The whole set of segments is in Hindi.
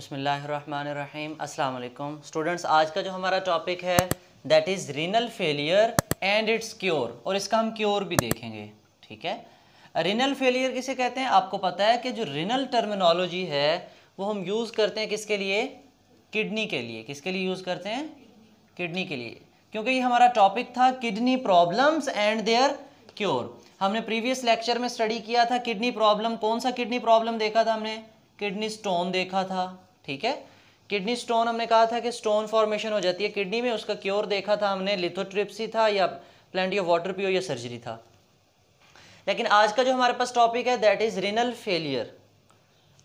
बसमीम अल्लाम स्टूडेंट्स आज का जो हमारा टॉपिक है that is renal failure and its cure और इसका हम क्योर भी देखेंगे ठीक है रीनल फेलियर किसे कहते हैं आपको पता है कि जो रीनल टर्मिनोलॉजी है वो हम यूज़ करते हैं किसके लिए किडनी के लिए किसके लिए यूज़ करते हैं किडनी के लिए क्योंकि ये हमारा टॉपिक था kidney problems and their cure हमने प्रीवियस लेक्चर में स्टडी किया था किडनी प्रॉब्लम कौन सा किडनी प्रॉब्लम देखा था हमने किडनी स्टोन देखा था ठीक है किडनी स्टोन हमने कहा था कि स्टोन फॉर्मेशन हो जाती है किडनी में उसका क्योर देखा था हमने लिथोट्रिप्सी था या प्लेंटी ऑफ वाटर पियो या सर्जरी था लेकिन आज का जो हमारे पास टॉपिक है दैट इज़ रिनल फेलियर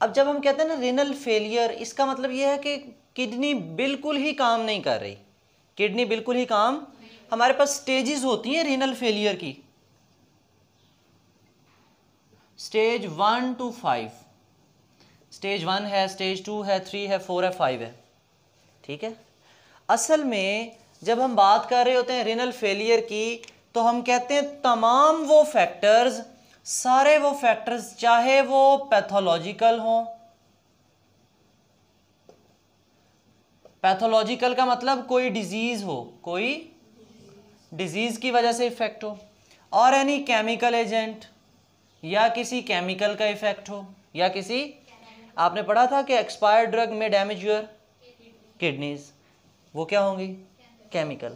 अब जब हम कहते हैं ना रिनल फेलियर इसका मतलब यह है कि किडनी बिल्कुल ही काम नहीं कर रही किडनी बिल्कुल ही काम हमारे पास स्टेजेस होती हैं रिनल फेलियर की stage one two five stage one है स्टेज टू है थ्री है फोर है फाइव है ठीक है असल में जब हम बात कर रहे होते हैं रिनल फेलियर की तो हम कहते हैं तमाम वो फैक्टर्स सारे वो फैक्टर्स चाहे वो पैथोलॉजिकल हों पैथोलॉजिकल का मतलब कोई डिजीज हो कोई डिजीज की वजह से इफेक्ट हो और एनी केमिकल एजेंट या किसी केमिकल का इफेक्ट हो या किसी आपने पढ़ा था कि एक्सपायर ड्रग में डैमेज यूर किडनीज वो क्या होंगी केमिकल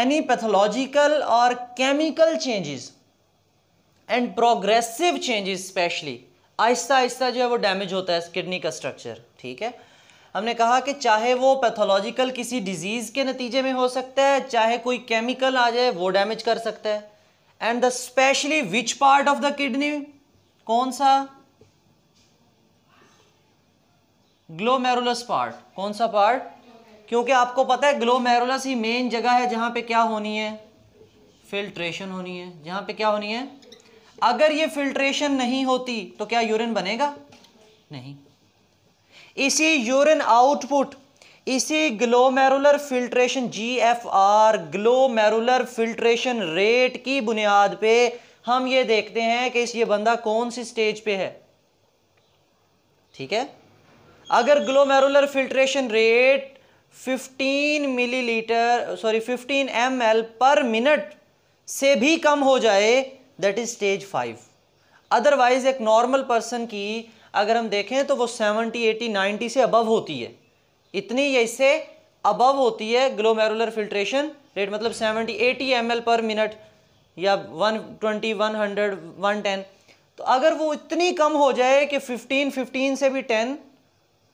एनी पैथोलॉजिकल और chemical changes and progressive changes specially आहिस्ता आहिस्ता जो है वो डैमेज होता है किडनी का स्ट्रक्चर ठीक है हमने कहा कि चाहे वो पैथोलॉजिकल किसी डिजीज़ के नतीजे में हो सकता है चाहे कोई केमिकल आ जाए वो डैमेज कर सकता है and the specially which part of the kidney कौन सा ग्लोमेरुलस पार्ट कौन सा पार्ट क्योंकि आपको पता है ग्लोमेरुलस ही मेन जगह है जहाँ पे क्या होनी है फिल्ट्रेशन होनी है जहाँ पे क्या होनी है अगर ये फिल्ट्रेशन नहीं होती तो क्या यूरिन बनेगा नहीं इसी यूरिन आउटपुट इसी glomerular filtration G F R glomerular filtration rate की बुनियाद पे हम ये देखते हैं कि इस ये बंदा कौन सी स्टेज पे है ठीक है अगर glomerular filtration rate 15 millilitre sorry 15 M per minute से भी कम हो जाए that is stage five otherwise एक नॉर्मल पर्सन की अगर हम देखें तो वो 70, 80, 90 से अबव होती है इतनी या इससे अबव होती है ग्लोमेरुलर फिल्ट्रेशन रेट मतलब 70, 80 एम पर मिनट या 120, 100, 110 तो अगर वो इतनी कम हो जाए कि 15, 15 से भी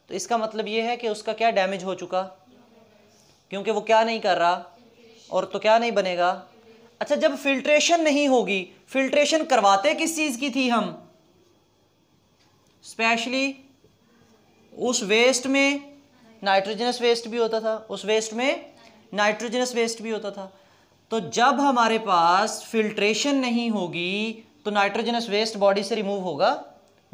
तो इसका मतलब ये है कि उसका क्या डैमेज हो चुका क्योंकि वो क्या नहीं कर रहा और तो क्या नहीं बनेगा अच्छा जब फिल्ट्रेशन नहीं होगी फिल्ट्रेशन करवाते किस चीज़ की थी हम स्पेशली उस वेस्ट में नाइट्रोजनस वेस्ट भी होता था उस वेस्ट में नाइट्रोजनस वेस्ट भी होता था तो जब हमारे पास फिल्ट्रेशन नहीं होगी तो नाइट्रोजनस वेस्ट बॉडी से रिमूव होगा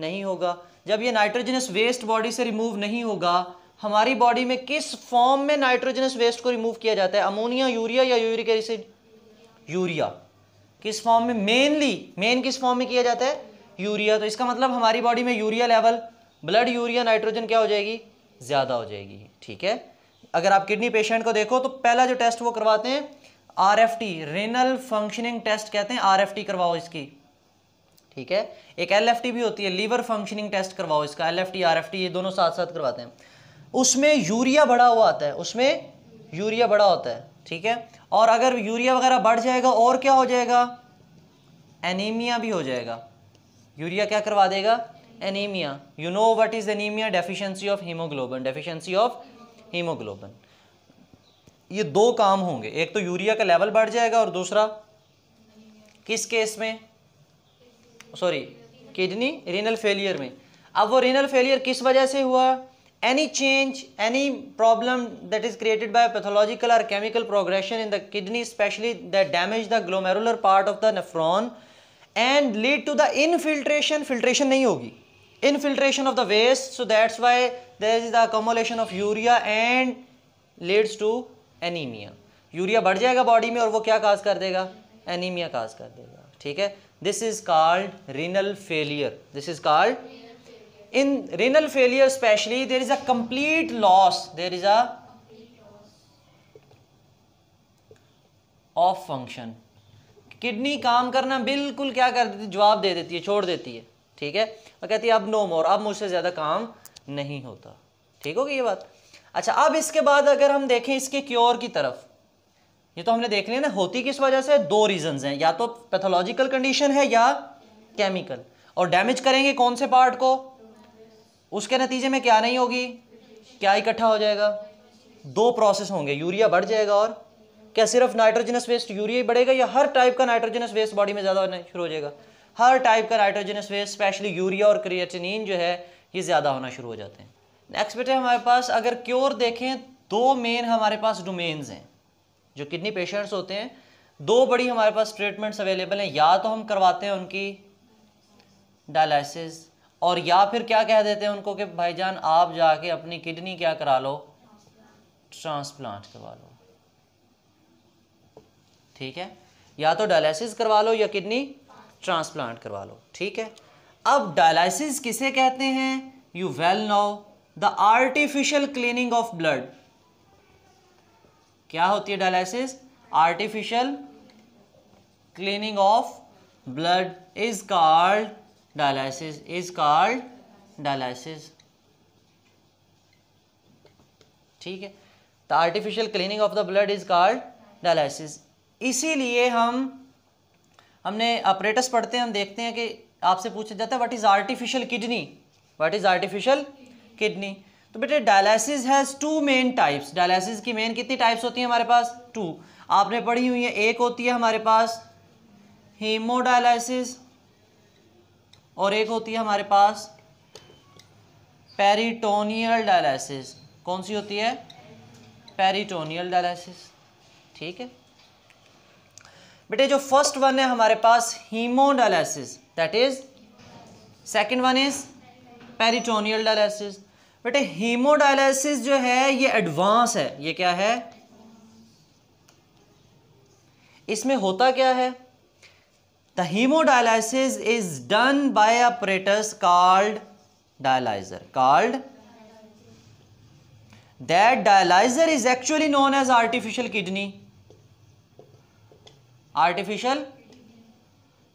नहीं होगा जब ये नाइट्रोजनस वेस्ट बॉडी से रिमूव नहीं होगा हमारी बॉडी में किस फॉर्म में नाइट्रोजनस वेस्ट को रिमूव किया जाता है अमोनिया यूरिया या यूरिक एसिड यूरिया किस फॉर्म में मेनली मेन किस फॉर्म में किया जाता है यूरिया तो इसका मतलब हमारी बॉडी में urea level blood urea nitrogen क्या हो जाएगी ज़्यादा हो जाएगी ठीक है अगर आप किडनी पेशेंट को देखो तो पहला जो टेस्ट वो करवाते हैं आर रेनल फंक्शनिंग टेस्ट कहते हैं आर करवाओ इसकी ठीक है एक एल भी होती है लीवर फंक्शनिंग टेस्ट करवाओ इसका एल एफ ये दोनों साथ साथ करवाते हैं उसमें यूरिया बढ़ा हुआ आता है उसमें यूरिया बढ़ा होता है ठीक है और अगर यूरिया वगैरह बढ़ जाएगा और क्या हो जाएगा एनीमिया भी हो जाएगा यूरिया क्या करवा देगा anaemia you know what is anaemia deficiency of haemoglobin deficiency of haemoglobin ये दो काम होंगे एक तो यूरिया का लेवल बढ़ जाएगा और दूसरा किस केस में सॉरी किडनी रिनल फेलियर में अब वो रिनल फेलियर किस वजह से हुआ any change any problem that is created by pathological और chemical progression in the kidney specially that damage the glomerular part of the nephron and lead to the infiltration filtration नहीं होगी infiltration of the waste so that's why there is the accumulation of urea and leads to anaemia urea बढ़ जाएगा बॉडी में और वो क्या काज कर देगा एनीमिया काज कर देगा ठीक है this is called renal failure this is called in renal failure specially there is a complete loss there is a of function kidney काम करना बिल्कुल क्या कर देती जवाब दे देती है छोड़ देती है ठीक है और कहती है अब नो मोर अब मुझसे ज़्यादा काम नहीं होता ठीक होगी ये बात अच्छा अब इसके बाद अगर हम देखें इसके क्योर की तरफ ये तो हमने देख लिया ना होती किस वजह से दो रीजन हैं या तो पैथोलॉजिकल कंडीशन है या केमिकल और डैमेज करेंगे कौन से पार्ट को उसके नतीजे में क्या नहीं होगी क्या इकट्ठा हो जाएगा दो प्रोसेस होंगे यूरिया बढ़ जाएगा और क्या सिर्फ नाइट्रोजनस वेस्ट यूरिया ही बढ़ेगा या हर टाइप का नाइट्रोजनस वेस्ट बॉडी में ज़्यादा होना शुरू हो जाएगा हर टाइप का नाइट्रोजनस वेस्ट स्पेशली यूरिया और क्रिएटिनिन जो है ये ज़्यादा होना शुरू हो जाते हैं नेक्स्ट बेटे हमारे पास अगर क्योर देखें दो मेन हमारे पास डोमेन्स हैं जो किडनी पेशेंट्स होते हैं दो बड़ी हमारे पास ट्रीटमेंट्स अवेलेबल हैं या तो हम करवाते हैं उनकी डायलिसिस और या फिर क्या कह देते हैं उनको कि भाईजान आप जाके अपनी किडनी क्या करा लो ट्रांसप्लांट करवा लो ठीक है या तो डायलिसिस करवा लो या किडनी ट्रांसप्लांट करवा लो ठीक है अब डायलिसिस किसे कहते हैं you well know the artificial cleaning of blood क्या होती है dialysis artificial cleaning of blood is called dialysis is called dialysis ठीक है the artificial cleaning of the blood is called dialysis इसीलिए हम हमने ऑपरेटर्स पढ़ते हैं हम देखते हैं कि आपसे पूछा जाता है what is artificial kidney what is artificial kidney तो बेटे dialysis has two main types dialysis की मेन कितनी टाइप्स होती है हमारे पास टू आपने पढ़ी हुई है एक होती है हमारे पास हीमोडायलिसिस और एक होती है हमारे पास पेरिटोनियल डायलिसिस कौन सी होती है पेरिटोनियल डायलिसिस ठीक है बेटे जो फर्स्ट वन है हमारे पास haemodialysis that is second one is peritoneal dialysis बेटे हीमोडायलिसिस जो है ये एडवांस है ये क्या है इसमें होता क्या है the haemodialysis is done by apparatus called dialyser called that dialyser is actually known as artificial kidney artificial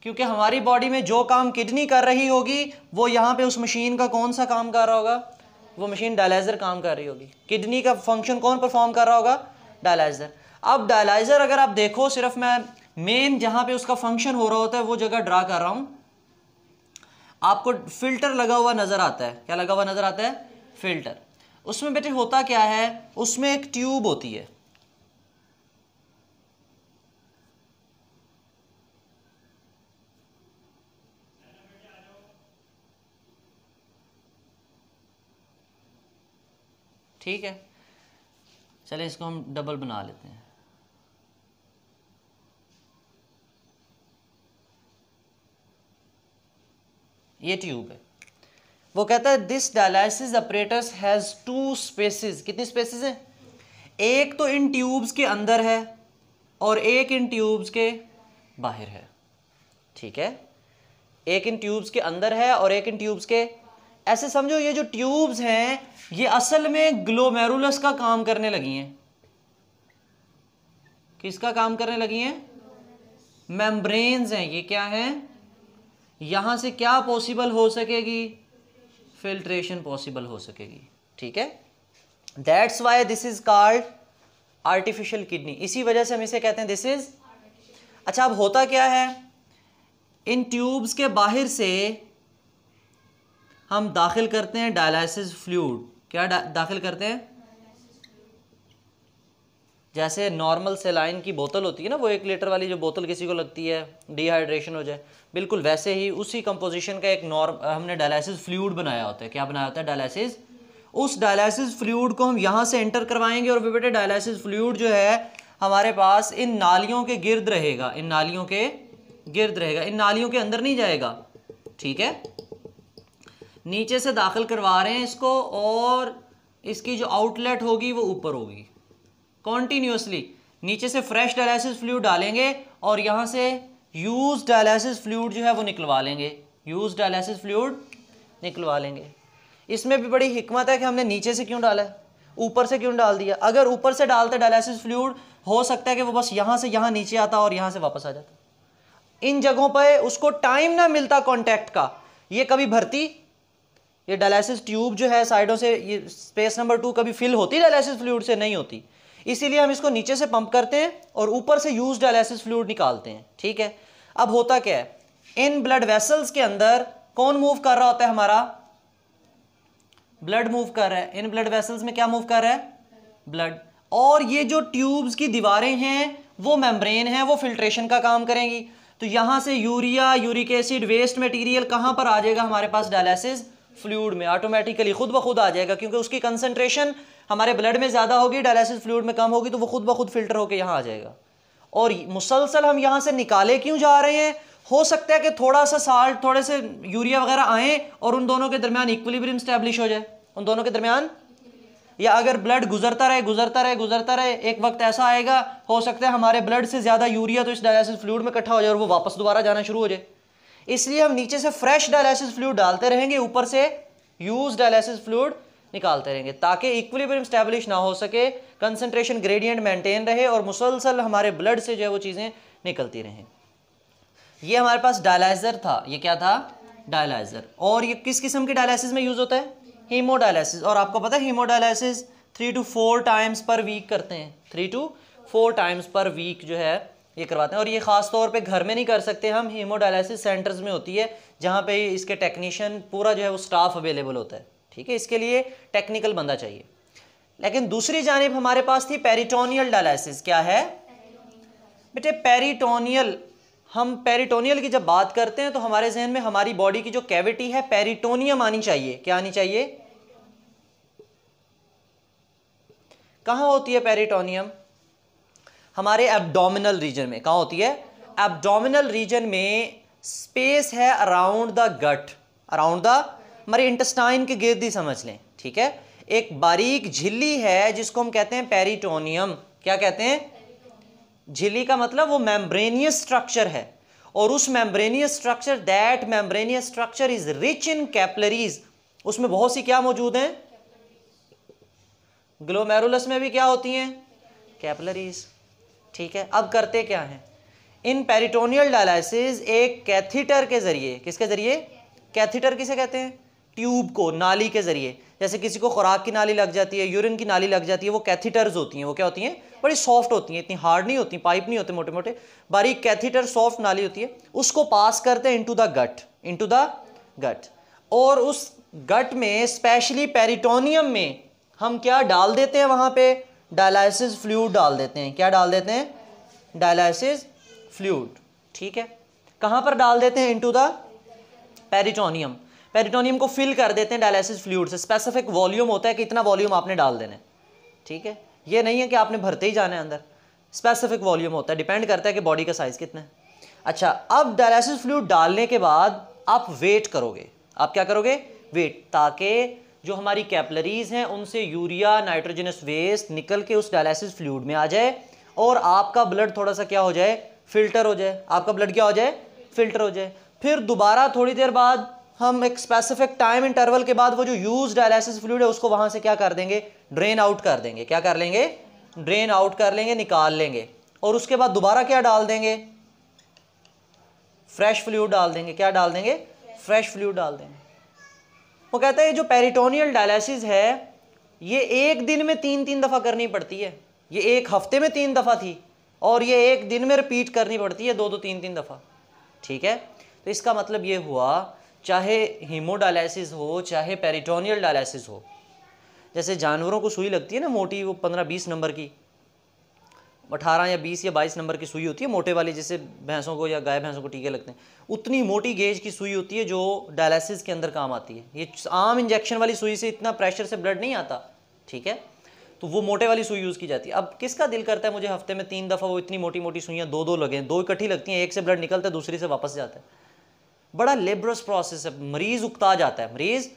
क्योंकि हमारी बॉडी में जो काम किडनी कर रही होगी वो यहां पे उस मशीन का कौन सा काम कर रहा होगा वो मशीन डायलाइजर काम कर रही होगी किडनी का फंक्शन कौन परफॉर्म कर रहा होगा डायलाइजर अब डायलाइजर अगर आप देखो सिर्फ मैं मेन जहां पे उसका फंक्शन हो रहा होता है वो जगह ड्रा कर रहा हूं आपको फिल्टर लगा हुआ नज़र आता है क्या लगा हुआ नज़र आता है फिल्टर उसमें बेटे होता क्या है उसमें एक ट्यूब होती है ठीक है चले इसको हम डबल बना लेते हैं ये ट्यूब है वो कहता है this dialysis operators has two spaces कितनी स्पेसेस हैं एक तो इन ट्यूब्स के अंदर है और एक इन ट्यूब्स के बाहर है ठीक है एक इन ट्यूब्स के अंदर है और एक इन ट्यूब्स के ऐसे समझो ये जो ट्यूब्स हैं ये असल में ग्लोमेरुलस का काम करने लगी हैं किसका काम करने लगी हैं मेम्ब्रेन्स हैं ये क्या है यहाँ से क्या पॉसिबल हो सकेगी फिल्ट्रेशन पॉसिबल हो सकेगी ठीक है that's why this is called artificial kidney इसी वजह से हम इसे कहते हैं दिस इज अच्छा अब होता क्या है इन ट्यूब्स के बाहर से हम दाखिल करते हैं डायलिसिस फ्लूड क्या दा, दाखिल करते हैं जैसे नॉर्मल सेलाइन की बोतल होती है ना वो एक लीटर वाली जो बोतल किसी को लगती है डिहाइड्रेशन हो जाए बिल्कुल वैसे ही उसी कंपोजिशन का एक नॉर्म हमने डायलिसिस फ्लूड बनाया होता है क्या बनाया होता है डायलिसिस उस डायलिसिस फ्लूड को हम यहाँ से एंटर करवाएंगे और बेटे डायलिसिस फ्लूड जो है हमारे पास इन नालियों के गिर्द रहेगा इन नालियों के गिर्द रहेगा इन नालियों के अंदर नहीं जाएगा ठीक है नीचे से दाखिल करवा रहे हैं इसको और इसकी जो आउटलेट होगी वो ऊपर होगी कॉन्टीन्यूसली नीचे से फ्रेश डायलिसिस फ्लूड डालेंगे और यहाँ से यूज डायलिसिस फ्लूड जो है वो निकलवा लेंगे यूज डायलिसिस फ्लूड निकलवा लेंगे इसमें भी बड़ी हिकमत है कि हमने नीचे से क्यों डाला है ऊपर से क्यों डाल दिया अगर ऊपर से डालते डायलिसिस फ्लूड हो सकता है कि वो बस यहाँ से यहाँ नीचे आता और यहाँ से वापस आ जाता इन जगहों पर उसको टाइम ना मिलता कॉन्टैक्ट का ये कभी भर्ती ये डायलिसिस ट्यूब जो है साइडों से ये स्पेस नंबर टू कभी फिल होती डायलिसिस फ्लूड से नहीं होती इसीलिए हम इसको नीचे से पंप करते हैं और ऊपर से यूज डायलिसिस फ्लूड निकालते हैं ठीक है अब होता क्या है इन ब्लड वेसल्स के अंदर कौन मूव कर रहा होता है हमारा ब्लड मूव कर रहा है इन ब्लड वेसल्स में क्या मूव कर रहा है ब्लड और ये जो ट्यूब्स की दीवारें हैं वो मेम्ब्रेन है वो फिल्ट्रेशन का काम करेंगी तो यहां से urea uric acid waste material कहां पर आ जाएगा हमारे पास डायलिसिस फ्लूड में ऑटोमेटिकली खुद ब खुद आ जाएगा क्योंकि उसकी कंसनट्रेशन हमारे ब्लड में ज़्यादा होगी डायलिसिस फ्लूड में कम होगी तो वो खुद ब खुद फिल्टर होकर यहाँ आ जाएगा और मुसलसल हम यहाँ से निकाले क्यों जा रहे हैं हो सकता है कि थोड़ा सा साल्ट थोड़े से यूरिया वगैरह आए और उन दोनों के दरमियान इक्विलिब्रियम स्टैब्लिश हो जाए उन दोनों के दरमियान या अगर ब्लड गुजरता रहे गुजरता रहे गुजरता रहे एक वक्त ऐसा आएगा हो सकता है हमारे ब्लड से ज़्यादा यूरिया तो इस डायलिसिस फ्लूड में इकट्ठा हो जाए और वो वापस दोबारा जाना शुरू हो जाए इसलिए हम नीचे से फ्रेश डायलिसिस फ्लूड डालते रहेंगे ऊपर से यूज डायलिसिस फ्लूड निकालते रहेंगे ताकि इक्विलिब्रियम स्टैब्लिश ना हो सके कंसनट्रेशन ग्रेडियंट मेंटेन रहे और मुसलसल हमारे ब्लड से जो है वो चीज़ें निकलती रहें ये हमारे पास डायलाइजर था ये क्या था डायलाइजर और ये किस किस्म के डायलिसिस में यूज़ होता है हीमोडायलिसिस और आपको पता है haemodialysis three to four times per week करते हैं three to four times per week जो है ये करवाते हैं और ये ख़ास तौर पे घर में नहीं कर सकते हम हीमोडायलिसिस सेंटर्स में होती है जहाँ पे इसके टेक्नीशियन पूरा जो है वो स्टाफ अवेलेबल होता है ठीक है इसके लिए टेक्निकल बंदा चाहिए लेकिन दूसरी जानब हमारे पास थी पेरिटोनियल डायलिसिस क्या है बेटे पेरिटोनियल हम पेरिटोनियल की जब बात करते हैं तो हमारे जहन में हमारी बॉडी की जो कैविटी है पेरिटोनियम आनी चाहिए क्या आनी चाहिए कहाँ होती है पेरिटोनियम हमारे एब्डोमिनल रीजन में कहाँ होती है एब्डोमिनल रीजन में स्पेस है around the gut around the हमारे इंटेस्टाइन के गिर्द ही समझ लें ठीक है एक बारीक झिल्ली है जिसको हम कहते हैं पेरिटोनियम क्या कहते हैं झिल्ली का मतलब वो मेम्ब्रेनियस स्ट्रक्चर है और उस membranous structure that membranous structure is rich in capillaries उसमें बहुत सी क्या मौजूद हैं ग्लोमेरुलस में भी क्या होती हैं कैपलरीज़ ठीक है अब करते क्या हैं इन पेरिटोनियल डायलिसिस एक कैथीटर के ज़रिए किसके ज़रिए कैथीटर किसे कहते हैं ट्यूब को नाली के ज़रिए जैसे किसी को खुराक की नाली लग जाती है यूरिन की नाली लग जाती है वो कैथीटर्स होती हैं वो क्या होती हैं बड़ी सॉफ्ट होती हैं इतनी हार्ड नहीं होती पाइप नहीं होते मोटे मोटे बारीक कैथीटर सॉफ्ट नाली होती है उसको पास करते हैं into the gut into the gut और उस गट में स्पेशली पेरिटोनियम में हम क्या डाल देते हैं वहाँ पर डायलिसिस फ्लूड डाल देते हैं क्या डाल देते हैं डायलिसिस फ्लूड ठीक है कहाँ पर डाल देते हैं इनटू द पेरिटोनियम पेरिटोनियम को फिल कर देते हैं डायलिसिस फ्लूड से स्पेसिफिक वॉल्यूम होता है कि इतना वॉल्यूम आपने डाल देना है ठीक है ये नहीं है कि आपने भरते ही जाना है अंदर स्पेसिफिक वॉल्यूम होता है डिपेंड करता है कि बॉडी का साइज कितना है अच्छा अब डायलिसिस फ्लूड डालने के बाद आप वेट करोगे आप क्या करोगे वेट ताकि जो हमारी कैपलरीज हैं उनसे यूरिया नाइट्रोजनस वेस्ट निकल के उस डायलिसिस फ्लूड में आ जाए और आपका ब्लड थोड़ा सा क्या हो जाए फिल्टर हो जाए आपका ब्लड क्या हो जाए फिल्टर हो जाए फिर दोबारा थोड़ी देर बाद हम एक स्पेसिफिक टाइम इंटरवल के बाद वो जो यूज डायलिसिस फ्लूड है उसको वहाँ से क्या कर देंगे ड्रेन आउट कर देंगे क्या कर लेंगे ड्रेन आउट कर लेंगे निकाल लेंगे और उसके बाद दोबारा क्या डाल देंगे फ्रेश फ्लूड डाल देंगे क्या डाल देंगे फ्रेश फ्लूड डाल देंगे वो कहता है जो पेरिटोनियल डायलिसिस है ये एक दिन में तीन तीन दफ़ा करनी पड़ती है ये एक हफ्ते में तीन दफ़ा थी और ये एक दिन में रिपीट करनी पड़ती है दो दो तीन तीन दफ़ा ठीक है तो इसका मतलब ये हुआ चाहे हीमोडायलिसिस हो चाहे पेरिटोनियल डायलिसिस हो जैसे जानवरों को सुई लगती है ना मोटी वो पंद्रह बीस नंबर की अठारह या बीस या बाईस नंबर की सुई होती है मोटे वाली जैसे भैंसों को या गाय भैंसों को टीके लगते हैं उतनी मोटी गेज की सुई होती है जो डायलिसिस के अंदर काम आती है ये आम इंजेक्शन वाली सुई से इतना प्रेशर से ब्लड नहीं आता ठीक है तो वो मोटे वाली सुई यूज़ की जाती है अब किसका दिल करता है मुझे हफ्ते में तीन दफ़ा वो इतनी मोटी मोटी सुइयाँ दो दो लगे दो इकट्ठी लगती हैं एक से ब्लड निकलता है दूसरी से वापस जाता है बड़ा लेबरस प्रोसेस है मरीज़ उकता जाता है मरीज़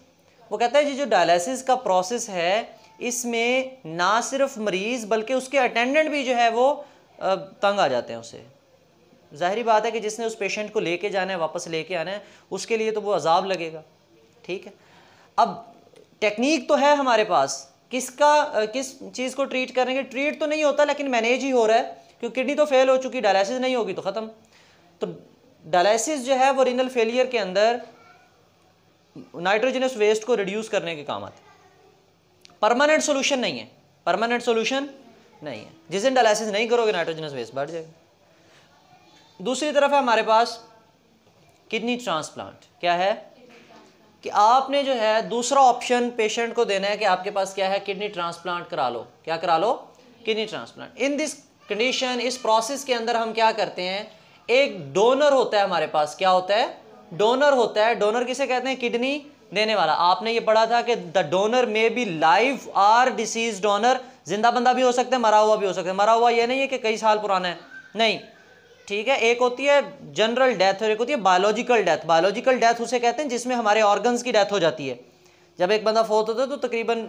वो कहता है जी जो डायलिसिस का प्रोसेस है इसमें ना सिर्फ मरीज़ बल्कि उसके अटेंडेंट भी जो है वो तंग आ जाते हैं उसे ज़ाहरी बात है कि जिसने उस पेशेंट को लेके जाना है वापस लेके आना है उसके लिए तो वो अजाब लगेगा ठीक है अब टेक्निक तो है हमारे पास किसका किस चीज़ को ट्रीट करेंगे ट्रीट तो नहीं होता लेकिन मैनेज ही हो रहा है क्योंकि किडनी तो फेल हो चुकी डायलिसिस नहीं होगी तो ख़त्म तो डायलिसिस जो है वो रिनल फेलियर के अंदर नाइट्रोजनस वेस्ट को रिड्यूस करने के काम आते हैं परमानेंट सोल्यूशन नहीं है परमानेंट सोल्यूशन नहीं है जिस दिन डायलिसिस नहीं करोगे नाइट्रोजनस वेस्ट बढ़ जाएगा दूसरी तरफ है हमारे पास किडनी ट्रांसप्लांट क्या है कि आपने जो है दूसरा ऑप्शन पेशेंट को देना है कि आपके पास क्या है किडनी ट्रांसप्लांट करा लो क्या करा लो kidney transplant in this condition इस प्रोसेस के अंदर हम क्या करते हैं एक डोनर होता है हमारे पास क्या होता है डोनर होता है डोनर किसे कहते हैं किडनी देने वाला आपने ये पढ़ा था कि the donor may be live or deceased donor जिंदा बंदा भी हो सकता है मरा हुआ भी हो सकता है मरा हुआ ये नहीं है कि कई साल पुराना है नहीं ठीक है एक होती है जनरल डेथ और एक होती है बायोलॉजिकल डेथ बायोलॉजिकल डेथ उसे कहते हैं जिसमें हमारे ऑर्गन्स की डेथ हो जाती है जब एक बंदा फोत होता है तो तकरीबन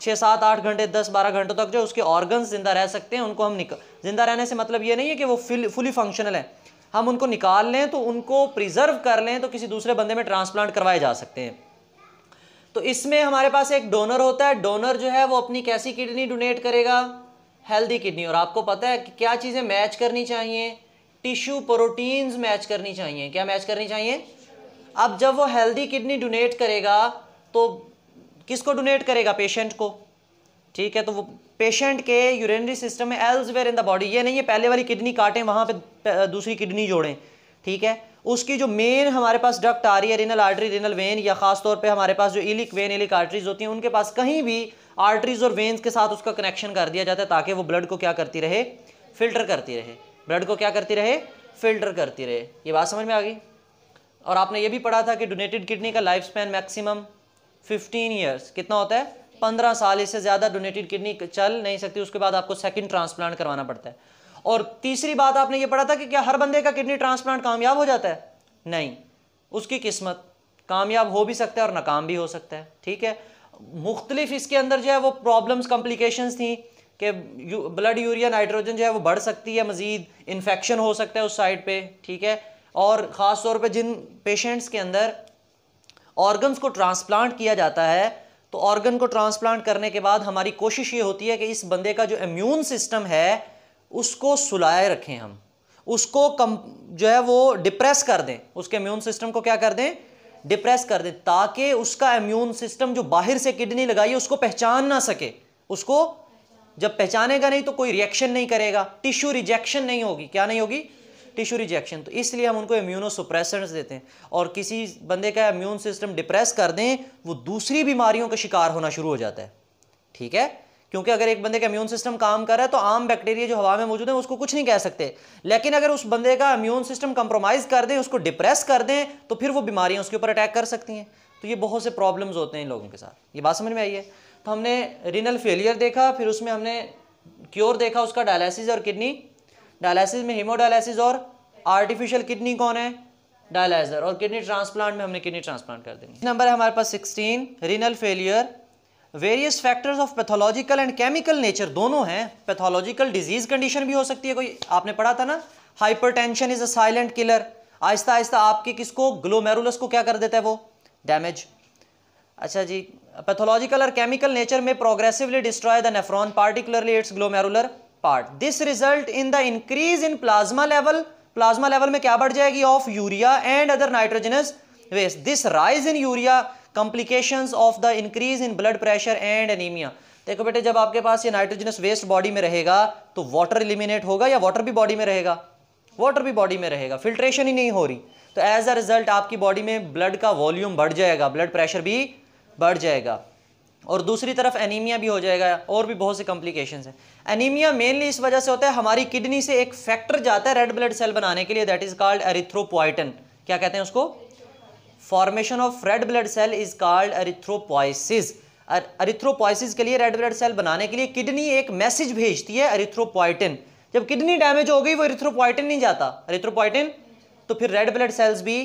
छः सात आठ घंटे दस बारह घंटों तक जो उसके ऑर्गन्स जिंदा रह सकते हैं उनको हम निकल जिंदा रहने से मतलब ये नहीं है कि वो फिल फुली फंक्शनल है हम उनको निकाल लें तो उनको प्रिजर्व कर लें तो किसी दूसरे बंदे में ट्रांसप्लांट करवाए जा सकते हैं तो इसमें हमारे पास एक डोनर होता है डोनर जो है वो अपनी कैसी किडनी डोनेट करेगा हेल्दी किडनी और आपको पता है कि क्या चीज़ें मैच करनी चाहिए टिश्यू प्रोटीन्स मैच करनी चाहिए क्या मैच करनी चाहिए अब जब वो हेल्दी किडनी डोनेट करेगा तो किसको डोनेट करेगा पेशेंट को ठीक है तो वो पेशेंट के यूरिनरी सिस्टम में एल्सवेयर इन द बॉडी ये नहीं है पहले वाली किडनी काटें वहाँ पे दूसरी किडनी जोड़ें ठीक है उसकी जो मेन हमारे पास डक्ट आ रही है रिनल आर्टरी रिनल वेन या खासतौर पे हमारे पास जो इलिक वेन इलिक आर्टरीज होती हैं उनके पास कहीं भी आर्टरीज और वेन्स के साथ उसका कनेक्शन कर दिया जाता है ताकि वो ब्लड को क्या करती रहे फिल्टर करती रहे ब्लड को क्या करती रहे फिल्टर करती रहे ये बात समझ में आ गई और आपने ये भी पढ़ा था कि डोनेटेड किडनी का life span maximum fifteen years कितना होता है पंद्रह साल इससे ज़्यादा डोनेटेड किडनी चल नहीं सकती उसके बाद आपको सेकेंड ट्रांसप्लांट करवाना पड़ता है और तीसरी बात आपने ये पढ़ा था कि क्या हर बंदे का किडनी ट्रांसप्लांट कामयाब हो जाता है नहीं उसकी किस्मत कामयाब हो भी सकता है और नाकाम भी हो सकता है ठीक है मुख्तलिफ इसके अंदर जो है वो प्रॉब्लम्स कॉम्प्लिकेशंस थी कि ब्लड यूरिया नाइट्रोजन जो है वो बढ़ सकती है मज़ीद इन्फेक्शन हो सकता है उस साइड पे ठीक है और ख़ास तौर पे जिन पेशेंट्स के अंदर ऑर्गन्स को ट्रांसप्लांट किया जाता है तो ऑर्गन को ट्रांसप्लांट करने के बाद हमारी कोशिश ये होती है कि इस बंदे का जो इम्यून सिस्टम है उसको सुलाए रखें हम उसको कम जो है वो डिप्रेस कर दें उसके इम्यून सिस्टम को क्या कर दें डिप्रेस कर दें ताकि उसका इम्यून सिस्टम जो बाहर से किडनी लगाई उसको पहचान ना सके उसको जब पहचानेगा नहीं तो कोई रिएक्शन नहीं करेगा टिश्यू रिजेक्शन नहीं होगी क्या नहीं होगी टिश्यू रिजेक्शन तो इसलिए हम उनको सुप्रेस देते हैं और किसी बंदे का इम्यून सिस्टम डिप्रेस कर दें वो दूसरी बीमारियों का शिकार होना शुरू हो जाता है ठीक है क्योंकि अगर एक बंदे का इम्यून सिस्टम काम कर रहा है तो आम बैक्टीरिया जो हवा में मौजूद है उसको कुछ नहीं कह सकते लेकिन अगर उस बंदे का इम्यून सिस्टम कंप्रोमाइज कर दें उसको डिप्रेस कर दें तो फिर वो बीमारियाँ उसके ऊपर अटैक कर सकती हैं तो ये बहुत से प्रॉब्लम्स होते हैं इन लोगों के साथ ये बात समझ में आई है तो हमने रिनल फेलियर देखा फिर उसमें हमने क्योर देखा उसका डायलिसिस और किडनी डायलिसिस में हीमोडायलिसिस और आर्टिफिशियल किडनी कौन है डायलाइजर और किडनी ट्रांसप्लांट में हमने किडनी ट्रांसप्लांट कर देनी नंबर है हमारे पास sixteen renal failure various factors of pathological and chemical nature दोनों हैं पैथोलॉजिकल डिजीज कंडीशन भी हो सकती है कोई आपने पढ़ा था ना hypertension is a silent killer आहिस्ता आहिस्ता आपके किसको ग्लोमेरुलस को क्या कर देता है वो डैमेज अच्छा जी पैथोलॉजिकल और केमिकल नेचर में progressively destroy the nephron particularly its glomerular part this result in the increase in plasma level plasma level में क्या बढ़ जाएगी of urea and other nitrogenous waste this rise in urea complications of the increase in blood pressure and anaemia देखो बेटे जब आपके पास ये नाइट्रोजनस वेस्ट बॉडी में रहेगा तो वाटर इलिमिनेट होगा या वाटर भी बॉडी में रहेगा वाटर भी बॉडी में रहेगा फिल्ट्रेशन ही नहीं हो रही तो एज अ रिजल्ट आपकी बॉडी में ब्लड का वॉल्यूम बढ़ जाएगा ब्लड प्रेशर भी बढ़ जाएगा और दूसरी तरफ एनीमिया भी हो जाएगा और भी बहुत से कॉम्प्लिकेशन हैं एनीमिया मेनली इस वजह से होता है हमारी किडनी से एक फैक्टर जाता है रेड ब्लड सेल बनाने के लिए दैट इज़ कॉल्ड एरिथ्रोपोइटन क्या कहते हैं उसको formation of red blood cell is called erythropoiesis erythropoiesis के लिए रेड ब्लड सेल बनाने के लिए किडनी एक मैसेज भेजती है अरिथ्रोपोइटिन जब किडनी डैमेज हो गई वो अरिथ्रोपोइटिन नहीं जाता अरिथ्रोपोइटिन तो फिर रेड ब्लड सेल्स भी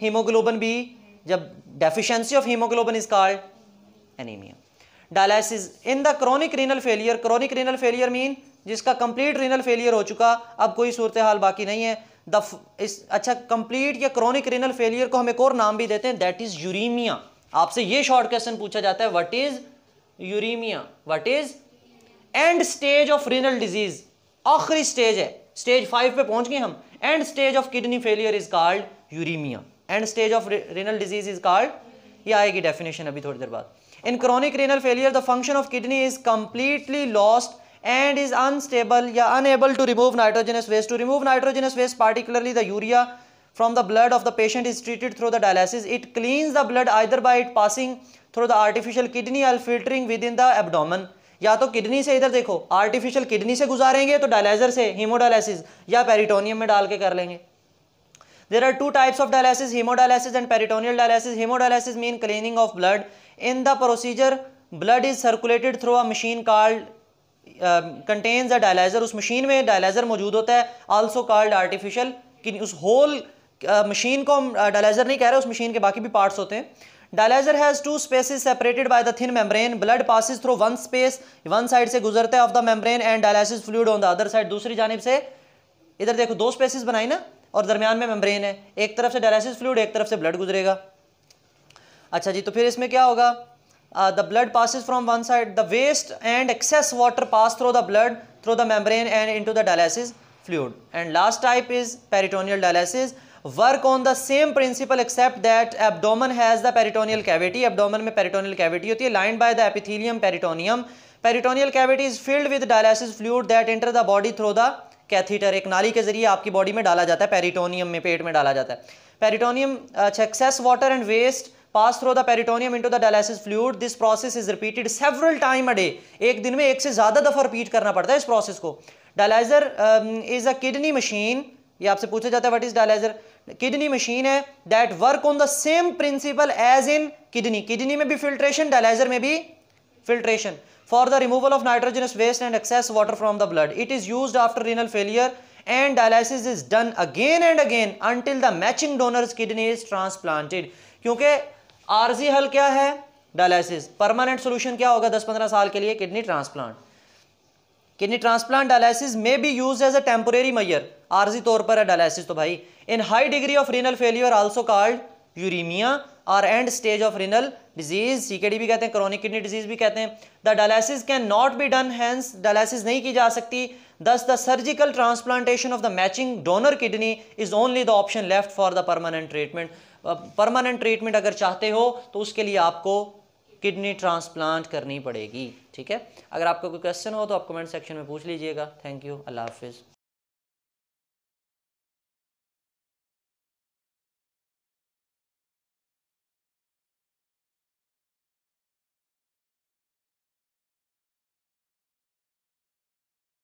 हीमोग्लोबिन भी जब deficiency of haemoglobin is called anaemia dialysis in the chronic renal failure chronic renal failure mean जिसका कंप्लीट रीनल फेलियर हो चुका अब कोई सूरत हाल बाकी नहीं है द इस अच्छा कंप्लीट या क्रॉनिक रिनल फेलियर को हम एक और नाम भी देते हैं दैट इज यूरीमिया आपसे ये शॉर्ट क्वेश्चन पूछा जाता है what is uraemia what is end stage of renal disease आखिरी स्टेज है स्टेज फाइव पे पहुंच गए हम end stage of kidney failure is called uraemia end stage of renal disease is called ये आएगी डेफिनेशन अभी थोड़ी देर बाद in chronic renal failure the function of kidney is completely lost and is unstable या unable to remove nitrogenous waste to remove nitrogenous waste particularly the urea from the blood of the patient is treated through the dialysis it cleans the blood either by it passing through the artificial kidney एल filtering with in the abdomen या तो किडनी से इधर देखो आर्टिफिशियल किडनी से गुजारेंगे तो डायलाइजर से हीमोडायलिसिस या पेरिटोनियम में डाल के कर लेंगे there are two types of dialysis haemodialysis and peritoneal dialysis haemodialysis mean cleaning of blood in the procedure blood is circulated through a machine called contains a dialyser उस मशीन में डायलाइजर मौजूद होता है आल्सो कॉल्ड आर्टिफिशियल कि उस होल मशीन uh, को हम डायलाइजर uh, नहीं कह रहे उस मशीन के बाकी भी पार्ट्स होते हैं dialyser has two spaces separated by the thin membrane blood passes through one space one side से गुजरता है of the membrane and dialysis fluid on the other side दूसरी जानब से इधर देखो दो स्पेसिस बनाई ना और दरमियान में मेम्ब्रेन है एक तरफ से डायलिसिस फ्लूड एक तरफ से ब्लड गुजरेगा अच्छा जी तो फिर इसमें क्या होगा the blood passes from one side the waste and excess water pass through the blood through the membrane and into the dialysis fluid and last type is peritoneal dialysis work on the same principle except that abdomen has the peritoneal cavity abdomen में पेरिटोनियल कैविटी होती है line by the epithelium peritoneum peritoneal cavity is filled with dialysis fluid that enter the body through the catheter एक नाली के जरिए आपकी बॉडी में डाला जाता है पेरिटोनियम में पेट में डाला जाता है peritoneum excess water and waste pass through the peritoneum into the dialysis fluid this process is repeated several time a day एक दिन में एक से ज्यादा दफा रिपीट करना पड़ता है इस प्रोसेस को dialyser is a kidney machine ये आपसे पूछा जाता है what is dialyser kidney machine है that work on the same principle as in kidney kidney में भी फिल्ट्रेशन डायलाइजर में भी filtration for the removal of nitrogenous waste and excess water from the blood it is use after renal failure and dialysis is done again and again until the matching donor kidney is transplanted क्योंकि आरजी हल क्या है डायलिसिस परमानेंट सोल्यूशन क्या होगा दस पंद्रह साल के लिए kidney transplant kidney transplant dialysis में be use as a temporary measure आरजी तौर पर है डायलिसिस तो भाई in high degree of renal failure also called uraemia or end stage of renal disease CKD भी कहते हैं क्रोनिक किडनी डिजीज भी कहते हैं the dialysis can not be done hence dialysis नहीं की जा सकती thus the surgical transplantation of the matching donor kidney is only the option left for the permanent treatment permanent treatment अगर चाहते हो तो उसके लिए आपको किडनी ट्रांसप्लांट करनी पड़ेगी ठीक है अगर आपका कोई क्वेश्चन हो तो आप कमेंट सेक्शन में पूछ लीजिएगा थैंक यू अल्लाह हाफिज़